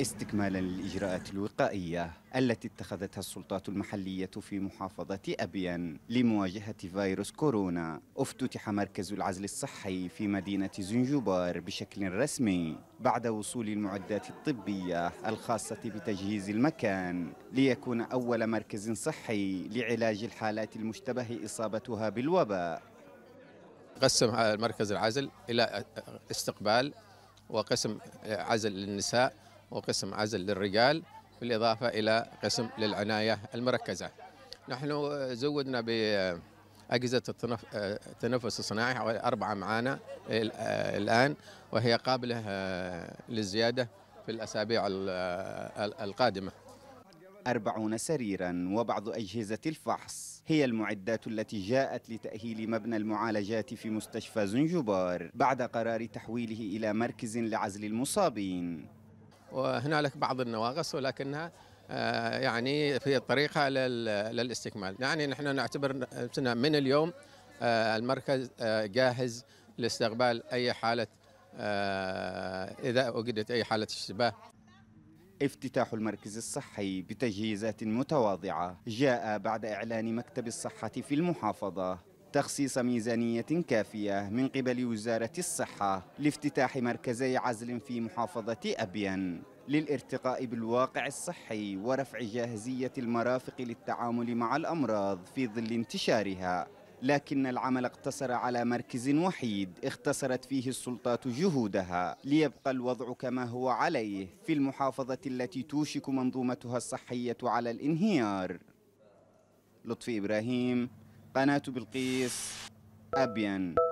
استكمالا للإجراءات الوقائية التي اتخذتها السلطات المحلية في محافظة أبيان لمواجهة فيروس كورونا افتتح مركز العزل الصحي في مدينة زنجبار بشكل رسمي بعد وصول المعدات الطبية الخاصة بتجهيز المكان ليكون أول مركز صحي لعلاج الحالات المشتبه إصابتها بالوباء قسم مركز العزل إلى استقبال وقسم عزل للنساء وقسم عزل للرجال بالإضافة إلى قسم للعناية المركزة نحن زودنا بأجهزة التنفس الصناعي حوالي أربعة معانا الآن وهي قابلة آه، للزيادة في الأسابيع آه، القادمة أربعون سريرا وبعض أجهزة الفحص هي المعدات التي جاءت لتأهيل مبنى المعالجات في مستشفى زنجبار بعد قرار تحويله إلى مركز لعزل المصابين وهنالك بعض النواقص ولكنها آه، يعني في طريقها للاستكمال يعني نحن نعتبر من اليوم آه، المركز آه، جاهز لاستقبال أي حالة إذا وجدت أي حالة اشتباه افتتاح المركز الصحي بتجهيزات متواضعة جاء بعد إعلان مكتب الصحة في المحافظة تخصيص ميزانية كافية من قبل وزارة الصحة لافتتاح مركزي عزل في محافظة أبين للارتقاء بالواقع الصحي ورفع جاهزية المرافق للتعامل مع الأمراض في ظل انتشارها لكن العمل اقتصر على مركز وحيد اختصرت فيه السلطات جهودها ليبقى الوضع كما هو عليه في المحافظة التي توشك منظومتها الصحية على الانهيار لطفي إبراهيم قناة بلقيس أبين